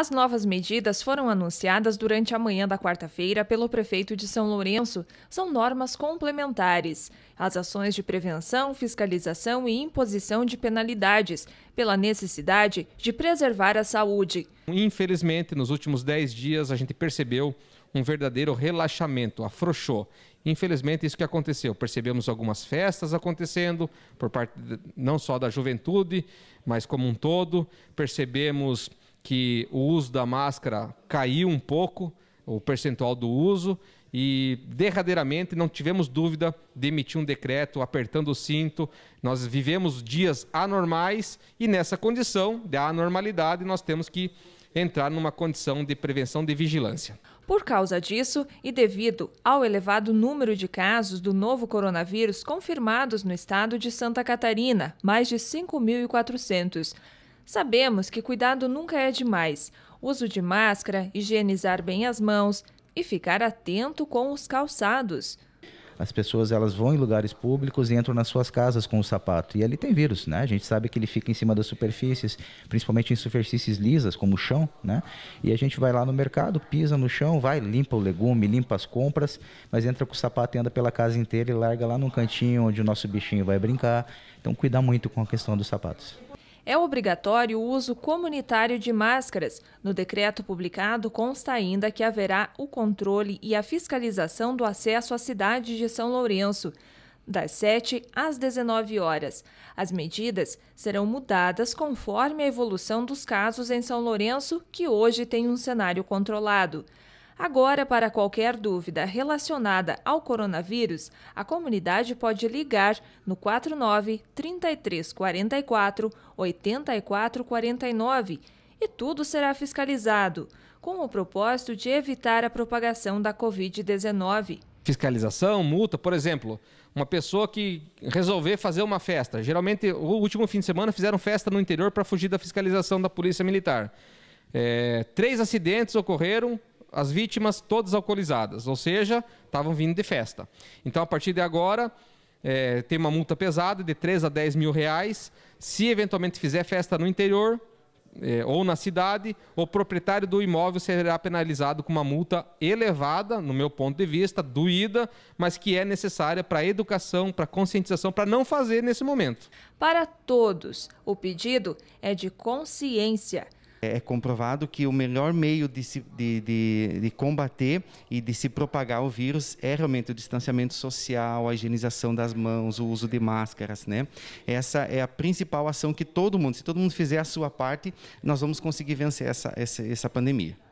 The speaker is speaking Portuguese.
As novas medidas foram anunciadas durante a manhã da quarta-feira pelo prefeito de São Lourenço. São normas complementares as ações de prevenção, fiscalização e imposição de penalidades, pela necessidade de preservar a saúde. Infelizmente, nos últimos 10 dias, a gente percebeu um verdadeiro relaxamento, afrouxou. Infelizmente, isso que aconteceu. Percebemos algumas festas acontecendo, por parte não só da juventude, mas como um todo. Percebemos que o uso da máscara caiu um pouco, o percentual do uso, e derradeiramente não tivemos dúvida de emitir um decreto apertando o cinto. Nós vivemos dias anormais e nessa condição da anormalidade nós temos que entrar numa condição de prevenção de vigilância. Por causa disso, e devido ao elevado número de casos do novo coronavírus confirmados no estado de Santa Catarina, mais de 5.400, Sabemos que cuidado nunca é demais. Uso de máscara, higienizar bem as mãos e ficar atento com os calçados. As pessoas elas vão em lugares públicos e entram nas suas casas com o sapato. E ali tem vírus, né? A gente sabe que ele fica em cima das superfícies, principalmente em superfícies lisas, como o chão, né? E a gente vai lá no mercado, pisa no chão, vai, limpa o legume, limpa as compras, mas entra com o sapato e anda pela casa inteira e larga lá num cantinho onde o nosso bichinho vai brincar. Então, cuidar muito com a questão dos sapatos é obrigatório o uso comunitário de máscaras. No decreto publicado, consta ainda que haverá o controle e a fiscalização do acesso à cidade de São Lourenço das 7 às 19 horas. As medidas serão mudadas conforme a evolução dos casos em São Lourenço, que hoje tem um cenário controlado. Agora, para qualquer dúvida relacionada ao coronavírus, a comunidade pode ligar no 49 3344 8449 e tudo será fiscalizado, com o propósito de evitar a propagação da Covid-19. Fiscalização, multa, por exemplo, uma pessoa que resolver fazer uma festa. Geralmente, o último fim de semana fizeram festa no interior para fugir da fiscalização da Polícia Militar. É, três acidentes ocorreram, as vítimas todas alcoolizadas, ou seja, estavam vindo de festa. Então, a partir de agora, é, tem uma multa pesada de 3 a 10 mil reais. Se eventualmente fizer festa no interior é, ou na cidade, o proprietário do imóvel será penalizado com uma multa elevada, no meu ponto de vista, doída, mas que é necessária para educação, para conscientização, para não fazer nesse momento. Para todos, o pedido é de consciência é, é comprovado que o melhor meio de, se, de, de, de, combater e de se propagar o vírus é realmente o distanciamento social, a higienização das mãos, o uso de máscaras, né? Essa é a principal ação que todo mundo, se todo mundo fizer a sua parte, nós vamos conseguir vencer essa, essa, essa pandemia.